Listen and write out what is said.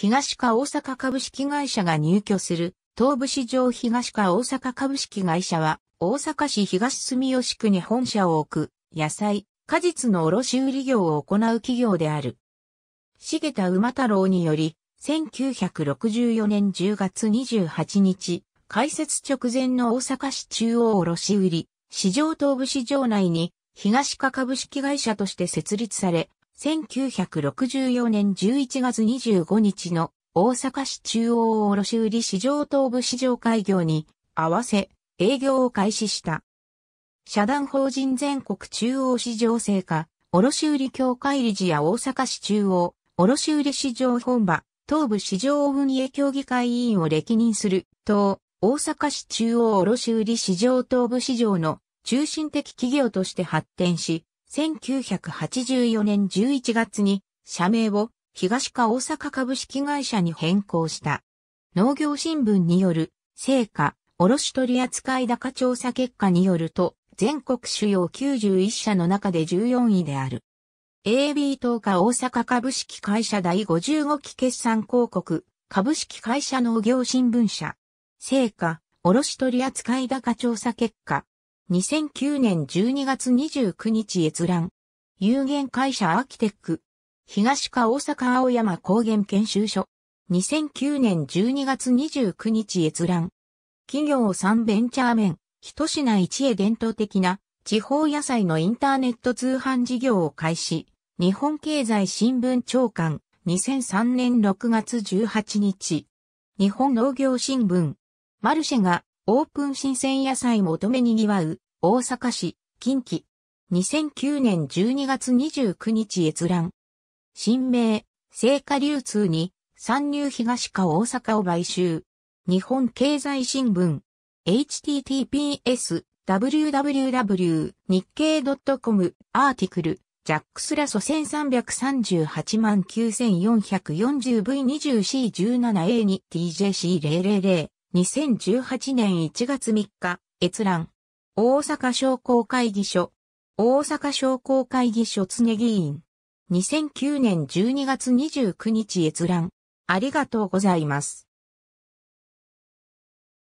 東か大阪株式会社が入居する東部市場東か大阪株式会社は大阪市東住吉区に本社を置く野菜、果実の卸売業を行う企業である。茂田馬太郎により、1964年10月28日、開設直前の大阪市中央卸売市場東部市場内に東か株式会社として設立され、1964年11月25日の大阪市中央卸売市場東部市場開業に合わせ営業を開始した。社団法人全国中央市場成果、卸売協会理事や大阪市中央、卸売市場本場、東部市場運営協議会委員を歴任する、等大阪市中央卸売市場東部市場の中心的企業として発展し、1984年11月に社名を東か大阪株式会社に変更した。農業新聞による成果卸取扱高調査結果によると全国主要91社の中で14位である。AB 東か大阪株式会社第55期決算広告株式会社農業新聞社成果卸取扱高調査結果2009年12月29日閲覧。有限会社アーキテック。東か大阪青山高原研修所。2009年12月29日閲覧。企業3ベンチャー面。一品一へ伝統的な地方野菜のインターネット通販事業を開始。日本経済新聞長官。2003年6月18日。日本農業新聞。マルシェがオープン新鮮野菜求めにぎわう、大阪市、近畿。2009年12月29日閲覧。新名、聖火流通に、参入東か大阪を買収。日本経済新聞。https www 日経 .com アーティクルジャックスラソ1338万 9440V20C17A2TJC000 2018年1月3日、閲覧。大阪商工会議所。大阪商工会議所常議員。2009年12月29日閲覧。ありがとうございます。